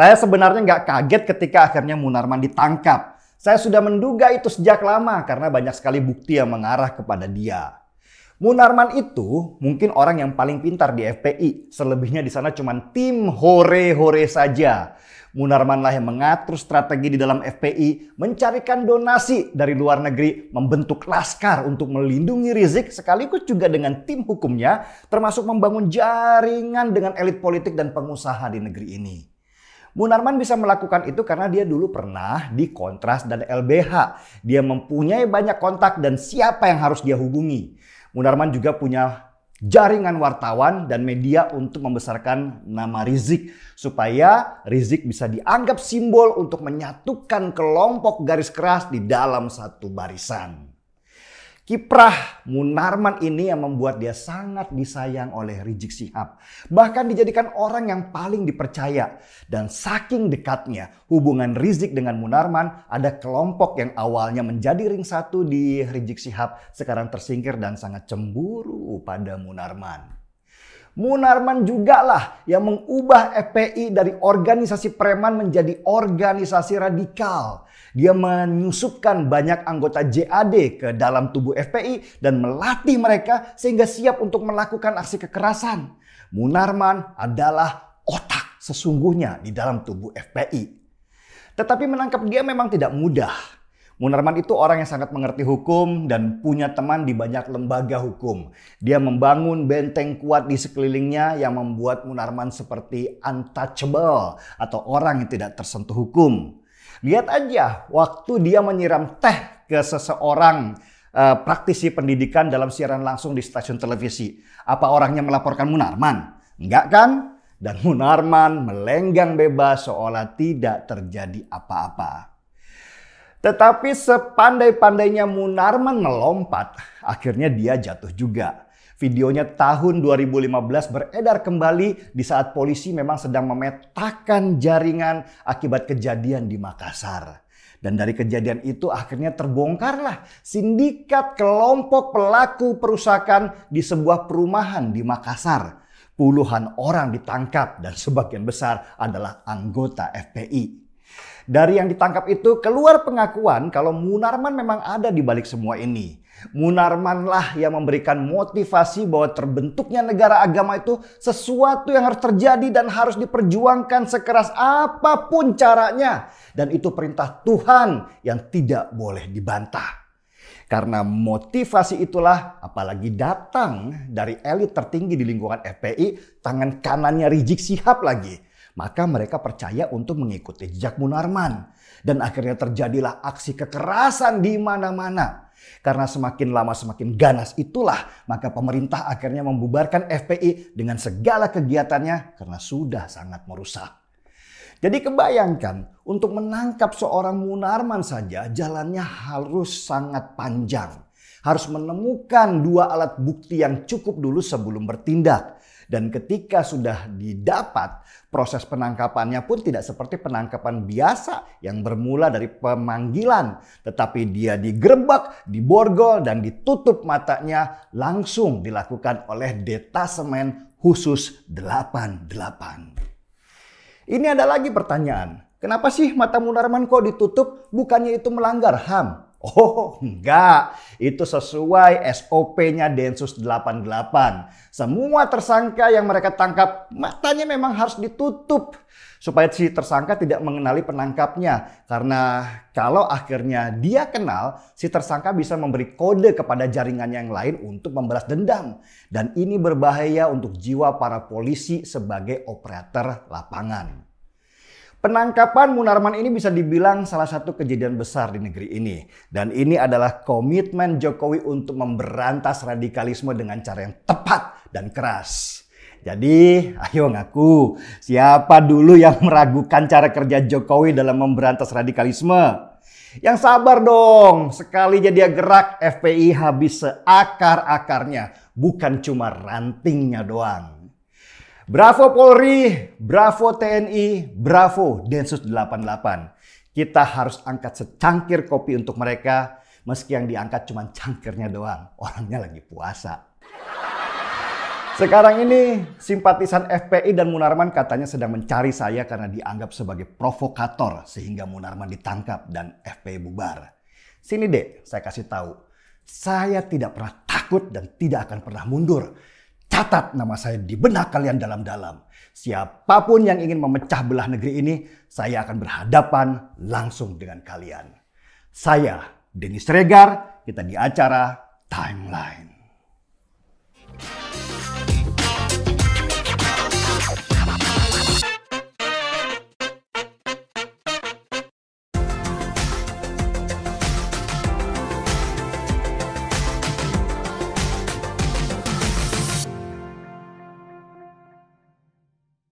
Saya sebenarnya nggak kaget ketika akhirnya Munarman ditangkap. Saya sudah menduga itu sejak lama karena banyak sekali bukti yang mengarah kepada dia. Munarman itu mungkin orang yang paling pintar di FPI. Selebihnya di sana cuma tim hore-hore saja. Munarmanlah yang mengatur strategi di dalam FPI, mencarikan donasi dari luar negeri, membentuk laskar untuk melindungi Rizik sekaligus juga dengan tim hukumnya, termasuk membangun jaringan dengan elit politik dan pengusaha di negeri ini. Munarman bisa melakukan itu karena dia dulu pernah di Kontras dan LBH. Dia mempunyai banyak kontak dan siapa yang harus dia hubungi. Munarman juga punya jaringan wartawan dan media untuk membesarkan nama Rizik supaya Rizik bisa dianggap simbol untuk menyatukan kelompok garis keras di dalam satu barisan. Kiprah Munarman ini yang membuat dia sangat disayang oleh Rizik Sihab. Bahkan dijadikan orang yang paling dipercaya. Dan saking dekatnya hubungan Rizik dengan Munarman, ada kelompok yang awalnya menjadi ring satu di Rizik Sihab, sekarang tersingkir dan sangat cemburu pada Munarman. Munarman juga lah yang mengubah FPI dari organisasi preman menjadi organisasi radikal. Dia menyusupkan banyak anggota JAD ke dalam tubuh FPI dan melatih mereka sehingga siap untuk melakukan aksi kekerasan. Munarman adalah otak sesungguhnya di dalam tubuh FPI. Tetapi menangkap dia memang tidak mudah. Munarman itu orang yang sangat mengerti hukum dan punya teman di banyak lembaga hukum. Dia membangun benteng kuat di sekelilingnya yang membuat Munarman seperti untouchable atau orang yang tidak tersentuh hukum. Lihat aja waktu dia menyiram teh ke seseorang eh, praktisi pendidikan dalam siaran langsung di stasiun televisi. Apa orangnya melaporkan Munarman? Enggak kan? Dan Munarman melenggang bebas seolah tidak terjadi apa-apa. Tetapi sepandai-pandainya Munarman melompat, akhirnya dia jatuh juga. Videonya tahun 2015 beredar kembali di saat polisi memang sedang memetakan jaringan akibat kejadian di Makassar. Dan dari kejadian itu akhirnya terbongkarlah sindikat kelompok pelaku perusakan di sebuah perumahan di Makassar. Puluhan orang ditangkap dan sebagian besar adalah anggota FPI. Dari yang ditangkap itu keluar pengakuan kalau Munarman memang ada di balik semua ini. Munarmanlah yang memberikan motivasi bahwa terbentuknya negara agama itu sesuatu yang harus terjadi dan harus diperjuangkan sekeras apapun caranya. Dan itu perintah Tuhan yang tidak boleh dibantah. Karena motivasi itulah apalagi datang dari elit tertinggi di lingkungan FPI, tangan kanannya Rizik Sihab lagi maka mereka percaya untuk mengikuti jejak Munarman. Dan akhirnya terjadilah aksi kekerasan di mana-mana. Karena semakin lama semakin ganas itulah, maka pemerintah akhirnya membubarkan FPI dengan segala kegiatannya karena sudah sangat merusak. Jadi kebayangkan untuk menangkap seorang Munarman saja jalannya harus sangat panjang harus menemukan dua alat bukti yang cukup dulu sebelum bertindak. Dan ketika sudah didapat, proses penangkapannya pun tidak seperti penangkapan biasa yang bermula dari pemanggilan. Tetapi dia digerebek, diborgol, dan ditutup matanya langsung dilakukan oleh detasemen khusus 88. Ini ada lagi pertanyaan. Kenapa sih mata Munarman kok ditutup? Bukannya itu melanggar HAM? Oh enggak, itu sesuai SOP-nya Densus 88. Semua tersangka yang mereka tangkap matanya memang harus ditutup supaya si tersangka tidak mengenali penangkapnya. Karena kalau akhirnya dia kenal, si tersangka bisa memberi kode kepada jaringan yang lain untuk membalas dendam. Dan ini berbahaya untuk jiwa para polisi sebagai operator lapangan. Penangkapan Munarman ini bisa dibilang salah satu kejadian besar di negeri ini. Dan ini adalah komitmen Jokowi untuk memberantas radikalisme dengan cara yang tepat dan keras. Jadi, ayo ngaku, siapa dulu yang meragukan cara kerja Jokowi dalam memberantas radikalisme? Yang sabar dong, sekali jadi gerak FPI habis seakar-akarnya, bukan cuma rantingnya doang. Bravo Polri, Bravo TNI, Bravo Densus 88. Kita harus angkat secangkir kopi untuk mereka, meski yang diangkat cuma cangkirnya doang. Orangnya lagi puasa. Sekarang ini simpatisan FPI dan Munarman katanya sedang mencari saya karena dianggap sebagai provokator sehingga Munarman ditangkap dan FPI bubar. Sini dek, saya kasih tahu. Saya tidak pernah takut dan tidak akan pernah mundur. Catat nama saya di benak kalian dalam-dalam. Siapapun yang ingin memecah belah negeri ini, saya akan berhadapan langsung dengan kalian. Saya, Denis Regar, kita di acara Timeline.